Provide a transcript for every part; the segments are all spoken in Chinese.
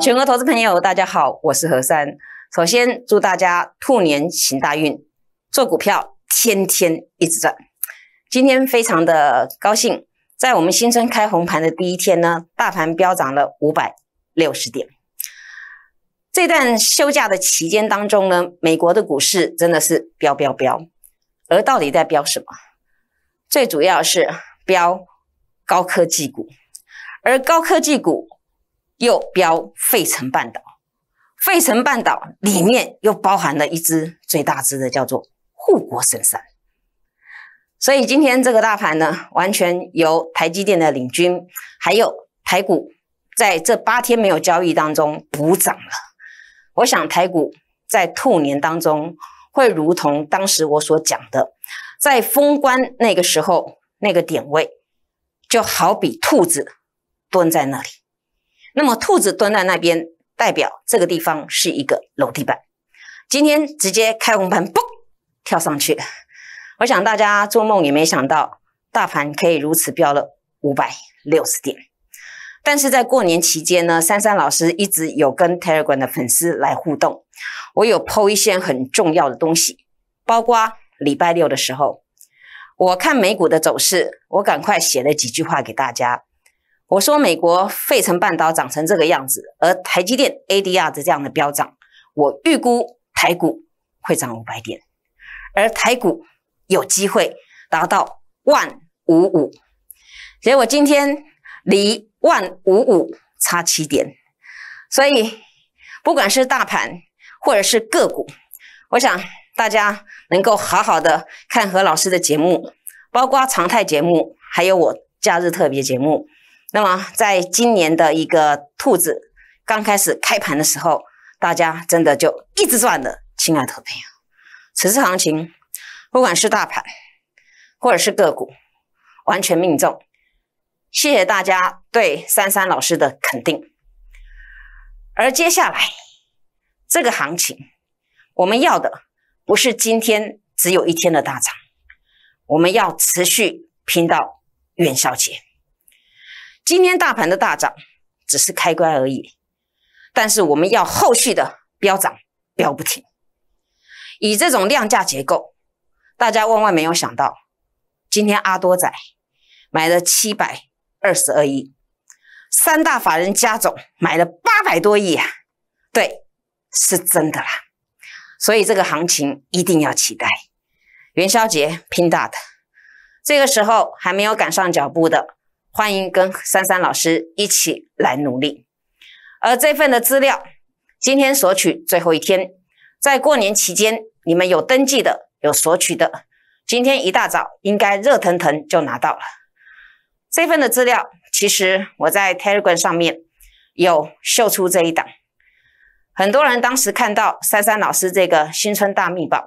全国投资朋友，大家好，我是何山。首先祝大家兔年行大运，做股票天天一直赚。今天非常的高兴，在我们新春开红盘的第一天呢，大盘飙涨了五百六十点。这段休假的期间当中呢，美国的股市真的是飙飙飙，而到底在飙什么？最主要是飙高科技股，而高科技股。又标费城半岛，费城半岛里面又包含了一只最大只的，叫做护国神山。所以今天这个大盘呢，完全由台积电的领军，还有台股，在这八天没有交易当中补涨了。我想台股在兔年当中，会如同当时我所讲的，在封关那个时候那个点位，就好比兔子蹲在那里。那么，兔子蹲在那边，代表这个地方是一个楼梯板。今天直接开红盘，嘣，跳上去。我想大家做梦也没想到，大盘可以如此飙了五百六十点。但是在过年期间呢，珊珊老师一直有跟 Telegram 的粉丝来互动，我有剖一些很重要的东西，包括礼拜六的时候，我看美股的走势，我赶快写了几句话给大家。我说，美国费城半岛长成这个样子，而台积电 ADR 的这样的飙涨，我预估台股会涨五百点，而台股有机会达到万五五，结果今天离万五五差七点，所以不管是大盘或者是个股，我想大家能够好好的看何老师的节目，包括常态节目，还有我假日特别节目。那么，在今年的一个兔子刚开始开盘的时候，大家真的就一直赚的，亲爱的朋友们。此次行情，不管是大盘，或者是个股，完全命中。谢谢大家对珊珊老师的肯定。而接下来，这个行情，我们要的不是今天只有一天的大涨，我们要持续拼到元宵节。今天大盘的大涨只是开关而已，但是我们要后续的飙涨飙不停。以这种量价结构，大家万万没有想到，今天阿多仔买了七百二十二亿，三大法人加总买了八百多亿啊！对，是真的啦。所以这个行情一定要期待元宵节拼大的，这个时候还没有赶上脚步的。欢迎跟珊珊老师一起来努力。而这份的资料，今天索取最后一天，在过年期间，你们有登记的，有索取的，今天一大早应该热腾腾就拿到了。这份的资料，其实我在 Telegram 上面有秀出这一档，很多人当时看到珊珊老师这个新春大密报，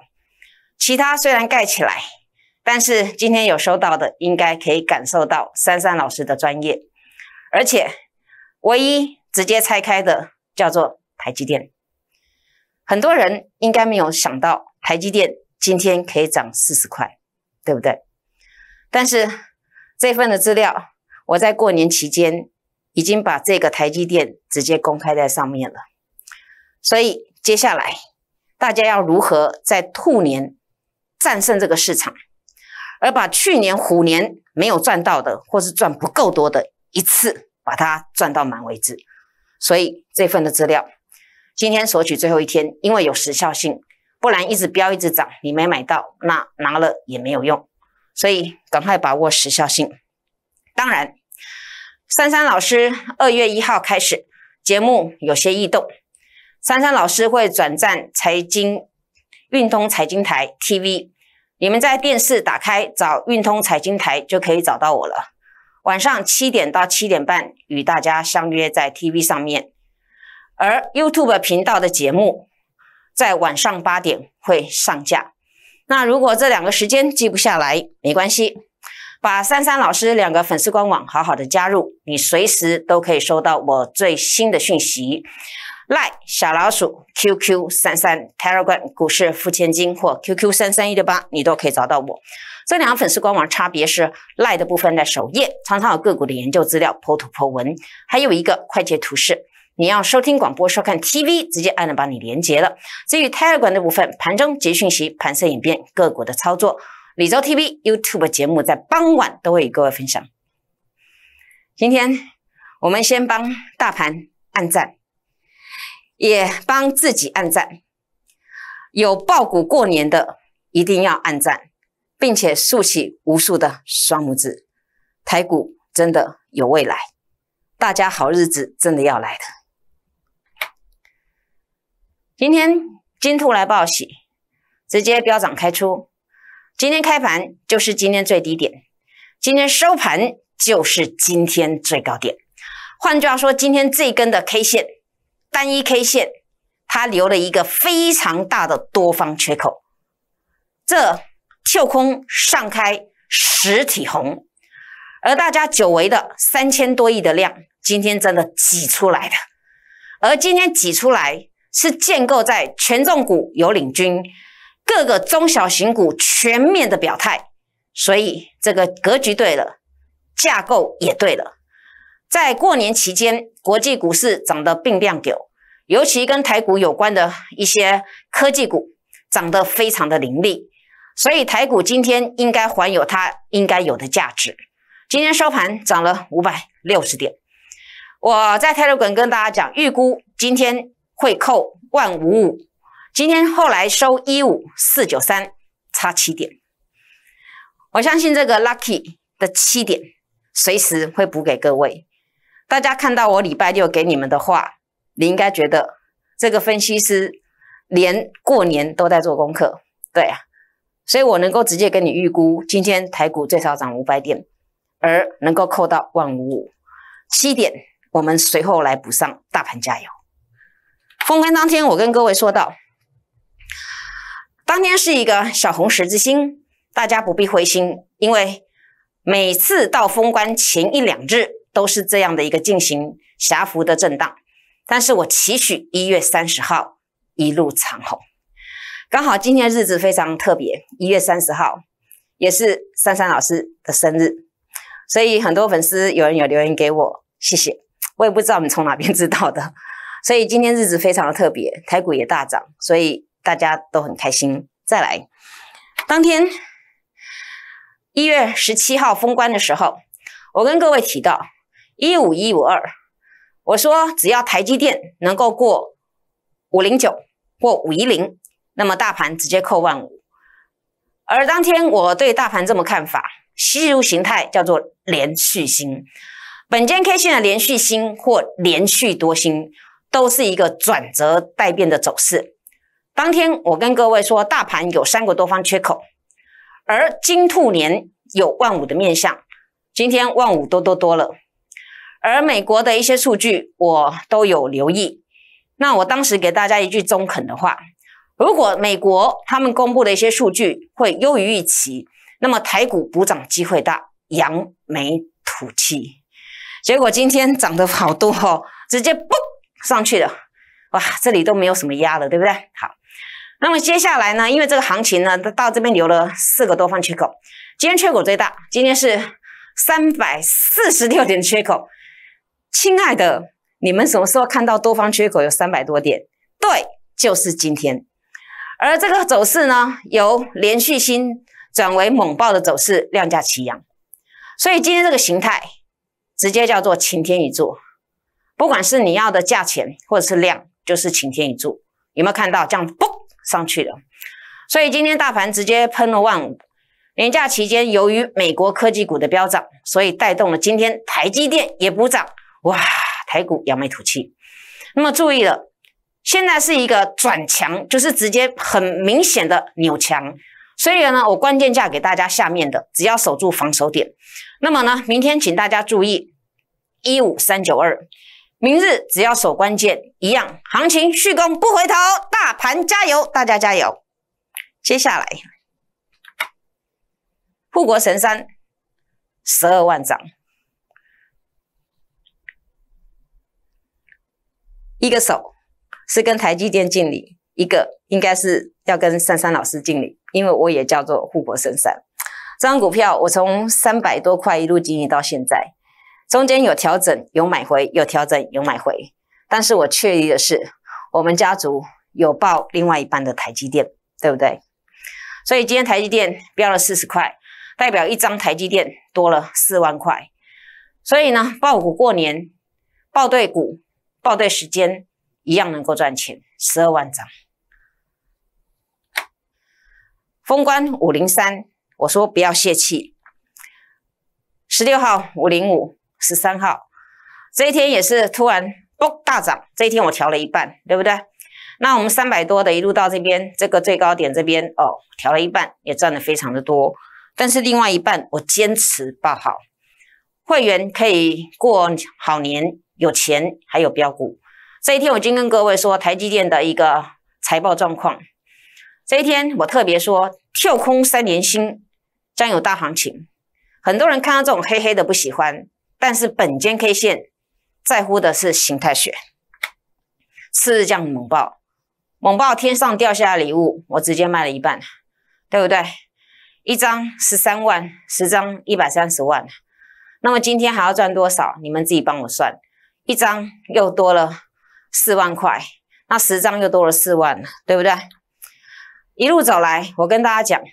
其他虽然盖起来。但是今天有收到的，应该可以感受到珊珊老师的专业，而且唯一直接拆开的叫做台积电。很多人应该没有想到台积电今天可以涨四十块，对不对？但是这份的资料，我在过年期间已经把这个台积电直接公开在上面了。所以接下来大家要如何在兔年战胜这个市场？而把去年虎年没有赚到的，或是赚不够多的一次，把它赚到满为止。所以这份的资料，今天索取最后一天，因为有时效性，不然一直飙一直涨，你没买到，那拿了也没有用。所以赶快把握时效性。当然，珊珊老师二月一号开始节目有些异动，珊珊老师会转战财经运通财经台 TV。你们在电视打开找运通财经台就可以找到我了。晚上七点到七点半与大家相约在 TV 上面，而 YouTube 频道的节目在晚上八点会上架。那如果这两个时间记不下来，没关系，把珊珊老师两个粉丝官网好好的加入，你随时都可以收到我最新的讯息。赖小老鼠 QQ 三三 Telegram 股市付千金或 QQ 三三一六八，你都可以找到我。这两个粉丝官网差别是赖的部分在首页常常有个股的研究资料、剖图、剖文，还有一个快捷图示。你要收听广播、收看 TV，直接按了帮你连接了。至于 Telegram 的部分，盘中急讯、息、盘势演变、个股的操作、李周 TV、YouTube 节目在傍晚都会与各位分享。今天我们先帮大盘按赞。也帮自己按赞，有爆股过年的，一定要按赞，并且竖起无数的双拇指。台股真的有未来，大家好日子真的要来了。今天金兔来报喜，直接飙涨开出。今天开盘就是今天最低点，今天收盘就是今天最高点。换句话说，今天这根的 K 线。单一 K 线，它留了一个非常大的多方缺口，这跳空上开实体红，而大家久违的三千多亿的量，今天真的挤出来的，而今天挤出来是建构在权重股有领军，各个中小型股全面的表态，所以这个格局对了，架构也对了。在过年期间，国际股市涨得并量久，尤其跟台股有关的一些科技股涨得非常的凌厉，所以台股今天应该还有它应该有的价值。今天收盘涨了五百六十点，我在 Telegram 跟大家讲，预估今天会扣万五五，今天后来收一五四九三，差七点，我相信这个 lucky 的七点随时会补给各位。大家看到我礼拜六给你们的话，你应该觉得这个分析师连过年都在做功课，对啊，所以我能够直接跟你预估，今天台股最少涨五百点，而能够扣到万五五七点，我们随后来补上。大盘加油！封关当天，我跟各位说到，当天是一个小红十字星，大家不必灰心，因为每次到封关前一两日。都是这样的一个进行狭幅的震荡，但是我期许一月三十号一路长虹。刚好今天日子非常特别，一月三十号也是珊珊老师的生日，所以很多粉丝有人有留言给我，谢谢。我也不知道你从哪边知道的，所以今天日子非常的特别，台股也大涨，所以大家都很开心。再来，当天一月十七号封关的时候，我跟各位提到。一五一五二，我说只要台积电能够过五零九，过五一零，那么大盘直接扣万五。而当天我对大盘这么看法，技术形态叫做连续星，本间 K 线的连续星或连续多星，都是一个转折待变的走势。当天我跟各位说，大盘有三个多方缺口，而金兔年有万五的面相，今天万五多多多了。而美国的一些数据我都有留意，那我当时给大家一句中肯的话：，如果美国他们公布的一些数据会优于预期，那么台股补涨机会大，扬眉吐气。结果今天涨得好多哦，直接嘣上去了，哇，这里都没有什么压了，对不对？好，那么接下来呢？因为这个行情呢，到这边留了四个多方缺口，今天缺口最大，今天是三百四十六点缺口。亲爱的，你们什么时候看到多方缺口有三百多点？对，就是今天。而这个走势呢，由连续新转为猛爆的走势，量价齐扬。所以今天这个形态直接叫做晴天一柱。不管是你要的价钱或者是量，就是晴天一柱。有没有看到这样嘣上去了？所以今天大盘直接喷了万五。年假期间，由于美国科技股的飙涨，所以带动了今天台积电也补涨。哇，台股扬眉吐气。那么注意了，现在是一个转强，就是直接很明显的扭强。所以呢，我关键价给大家下面的，只要守住防守点。那么呢，明天请大家注意一五三九二，明日只要守关键，一样行情续攻不回头。大盘加油，大家加油。接下来，护国神山十二万张。一个手是跟台积电敬礼，一个应该是要跟珊珊老师敬礼，因为我也叫做护国神山。这张股票我从三百多块一路经营到现在，中间有调整，有买回，有调整，有买回。但是我确立的是，我们家族有报另外一半的台积电，对不对？所以今天台积电标了四十块，代表一张台积电多了四万块。所以呢，报股过年，报对股。报对时间，一样能够赚钱。十二万张。封关五零三，我说不要泄气。十六号五零五，十三号这一天也是突然嘣大涨。这一天我调了一半，对不对？那我们三百多的，一路到这边这个最高点这边哦，调了一半，也赚的非常的多。但是另外一半我坚持报好，会员可以过好年。有钱还有标股。这一天，我经跟各位说台积电的一个财报状况。这一天，我特别说跳空三连星将有大行情。很多人看到这种黑黑的不喜欢，但是本间 K 线在乎的是形态学。次日这样猛爆，猛爆天上掉下礼物，我直接卖了一半，对不对？一张十三万，十张一百三十万。那么今天还要赚多少？你们自己帮我算。一张又多了四万块，那十张又多了四万对不对？一路走来，我跟大家讲，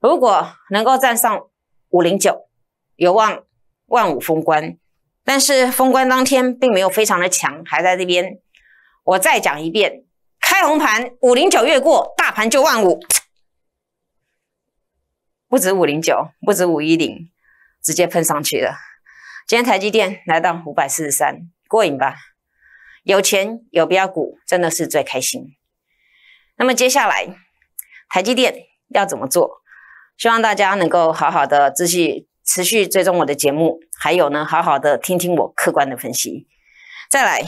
如果能够站上五零九，有望万五封关。但是封关当天并没有非常的强，还在这边。我再讲一遍，开红盘，五零九越过，大盘就万五，不止五零九，不止五一零，直接喷上去了。今天台积电来到五百四十三，过瘾吧！有钱有标股，真的是最开心。那么接下来，台积电要怎么做？希望大家能够好好的继续持续追踪我的节目，还有呢，好好的听听我客观的分析。再来，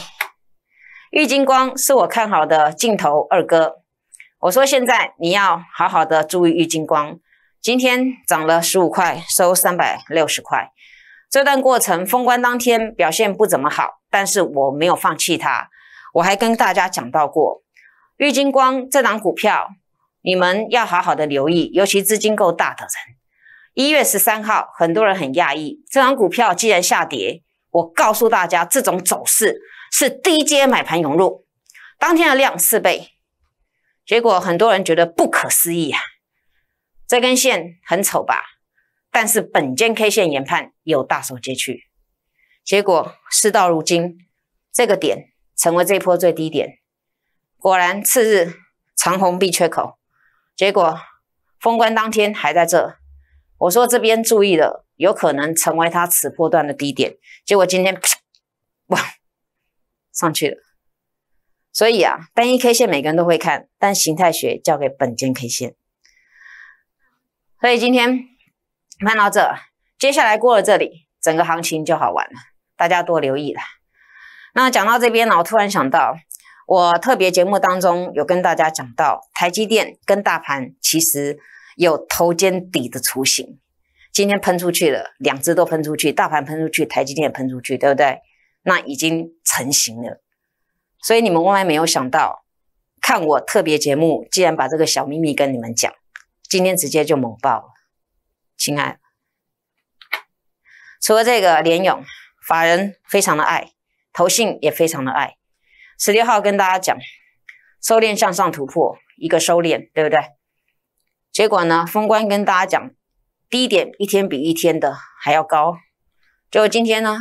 玉晶光是我看好的镜头二哥，我说现在你要好好的注意玉晶光，今天涨了十五块，收三百六十块。这段过程封关当天表现不怎么好，但是我没有放弃它。我还跟大家讲到过，玉金光这档股票，你们要好好的留意，尤其资金够大的人。一月十三号，很多人很讶异，这档股票既然下跌，我告诉大家，这种走势是低阶买盘涌入，当天的量四倍，结果很多人觉得不可思议啊，这根线很丑吧？但是本间 K 线研判有大手接去，结果事到如今，这个点成为这波最低点。果然次日长红闭缺口，结果封关当天还在这。我说这边注意了，有可能成为它此波段的低点。结果今天哇上去了。所以啊，单一 K 线每个人都会看，但形态学交给本间 K 线。所以今天。看到这，接下来过了这里，整个行情就好玩了。大家多留意了。那讲到这边，呢，我突然想到，我特别节目当中有跟大家讲到，台积电跟大盘其实有头肩底的雏形。今天喷出去了，两只都喷出去，大盘喷出去，台积电也喷出去，对不对？那已经成型了。所以你们万万没有想到，看我特别节目，竟然把这个小秘密跟你们讲。今天直接就猛爆。亲爱的，除了这个联勇，法人非常的爱，投信也非常的爱。十六号跟大家讲，收敛向上突破，一个收敛，对不对？结果呢，封关跟大家讲，低点一天比一天的还要高，就今天呢，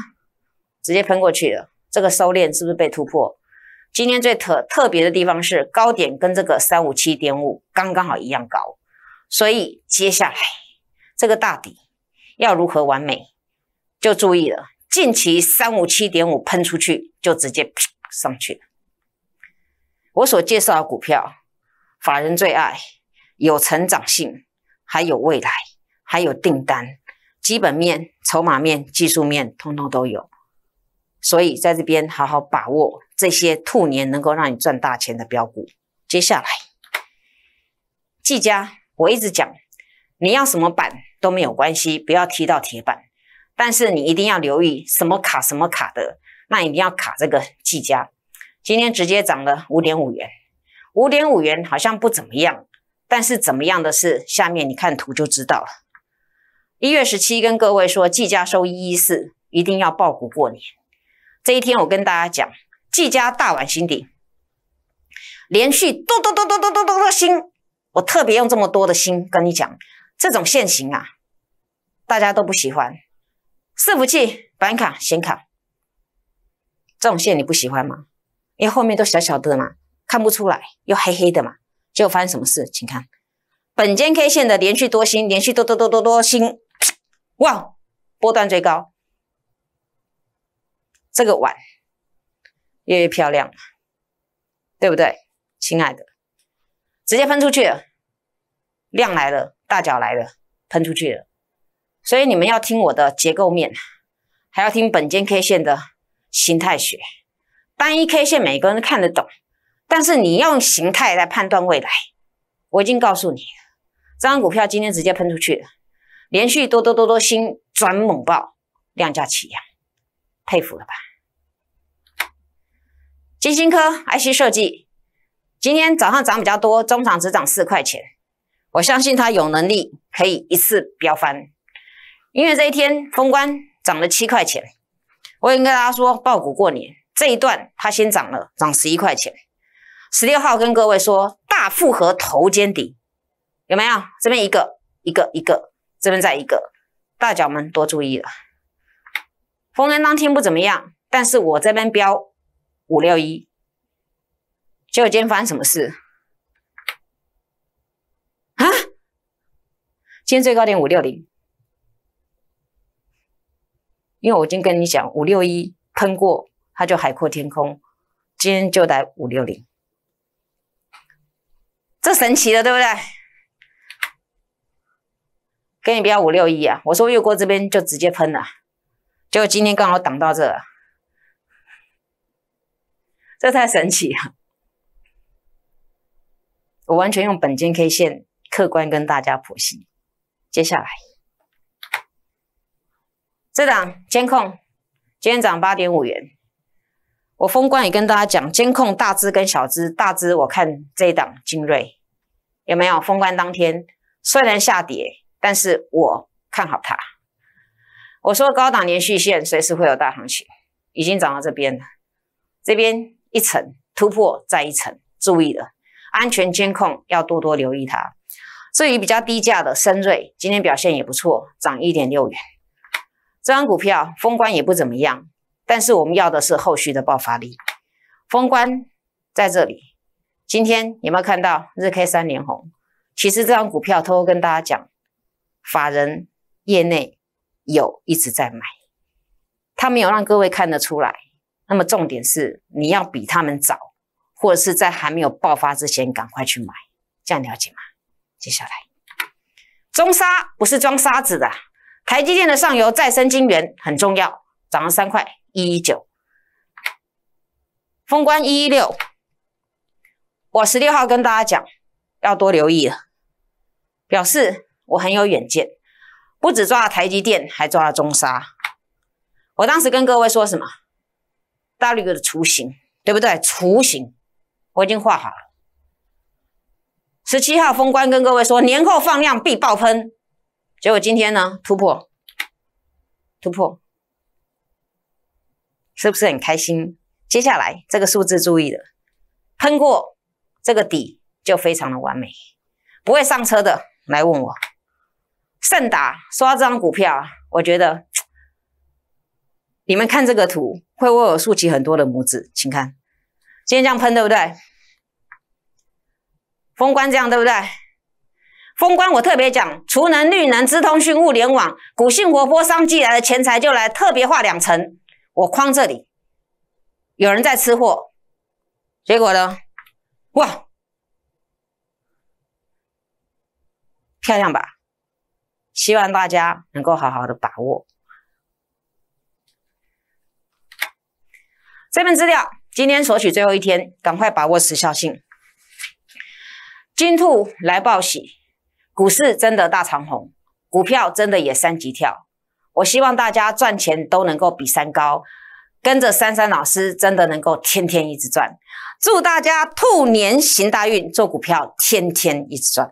直接喷过去了。这个收敛是不是被突破？今天最特特别的地方是高点跟这个三五七点五刚刚好一样高，所以接下来。这个大底要如何完美，就注意了。近期三五七点五喷出去，就直接上去了。我所介绍的股票，法人最爱，有成长性，还有未来，还有订单，基本面、筹码面、技术面，通通都有。所以在这边好好把握这些兔年能够让你赚大钱的标股。接下来，技家，我一直讲，你要什么板？都没有关系，不要踢到铁板。但是你一定要留意什么卡什么卡的，那一定要卡这个技嘉。今天直接涨了五点五元，五点五元好像不怎么样，但是怎么样的是下面你看图就知道了。一月十七跟各位说，技嘉收一一四，一定要爆股过年。这一天我跟大家讲，季嘉大碗新顶，连续咚咚咚咚咚咚咚星，我特别用这么多的星跟你讲。这种线型啊，大家都不喜欢。伺服器板卡显卡，这种线你不喜欢吗？因为后面都小小的嘛，看不出来，又黑黑的嘛。结果发生什么事？请看，本间 K 线的连续多星，连续多多多多多星，哇，波段最高，这个碗越越漂亮，对不对，亲爱的？直接分出去，量来了。大脚来了，喷出去了，所以你们要听我的结构面，还要听本间 K 线的形态学。单一 K 线每个人看得懂，但是你用形态来判断未来。我已经告诉你，这张股票今天直接喷出去了，连续多多多多星转猛爆，量价齐扬，佩服了吧？金星科、IC 设计，今天早上涨比较多，中场只涨四块钱。我相信他有能力可以一次飙翻，因为这一天封关涨了七块钱。我已经跟大家说，爆股过年这一段，它先涨了，涨十一块钱。十六号跟各位说，大复合头肩底有没有？这边一个，一个，一个，这边再一个。大脚们多注意了。封关当天不怎么样，但是我这边标五六一就天发生什么事。今天最高点五六零，因为我已经跟你讲五六一喷过，它就海阔天空。今天就在五六零，这神奇了，对不对？跟你不要五六一啊，我说越过这边就直接喷了，结果今天刚好挡到这，这太神奇了。我完全用本金 K 线客观跟大家剖析。接下来，这档监控今天涨八点五元。我封关也跟大家讲，监控大支跟小支，大支我看这一档精锐有没有封关？当天虽然下跌，但是我看好它。我说高档连续线随时会有大行情，已经涨到这边了。这边一层突破再一层，注意了，安全监控要多多留意它。至于比较低价的森瑞，今天表现也不错，涨一点六元。这张股票封关也不怎么样，但是我们要的是后续的爆发力。封关在这里，今天有没有看到日 K 三连红？其实这张股票，偷偷跟大家讲，法人业内有一直在买，他没有让各位看得出来。那么重点是，你要比他们早，或者是在还没有爆发之前赶快去买，这样了解吗？接下来，中沙不是装沙子的。台积电的上游再生晶圆很重要，涨了三块一九，封关一六。我十六号跟大家讲，要多留意了，表示我很有远见，不止抓了台积电，还抓了中沙。我当时跟各位说什么？大绿哥的雏形，对不对？雏形，我已经画好了。十七号封关，跟各位说，年后放量必爆喷。结果今天呢，突破，突破，是不是很开心？接下来这个数字注意了，喷过这个底就非常的完美。不会上车的来问我。盛达，说到这张股票，我觉得你们看这个图，会为我竖起很多的拇指？请看，今天这样喷对不对？封关这样对不对？封关我特别讲，除能、绿能、资通讯、物联网、股性活泼、商机来了，钱财就来。特别画两层，我框这里。有人在吃货，结果呢？哇，漂亮吧？希望大家能够好好的把握这份资料。今天索取最后一天，赶快把握时效性。金兔来报喜，股市真的大长虹，股票真的也三级跳。我希望大家赚钱都能够比三高，跟着珊珊老师真的能够天天一直赚。祝大家兔年行大运，做股票天天一直赚。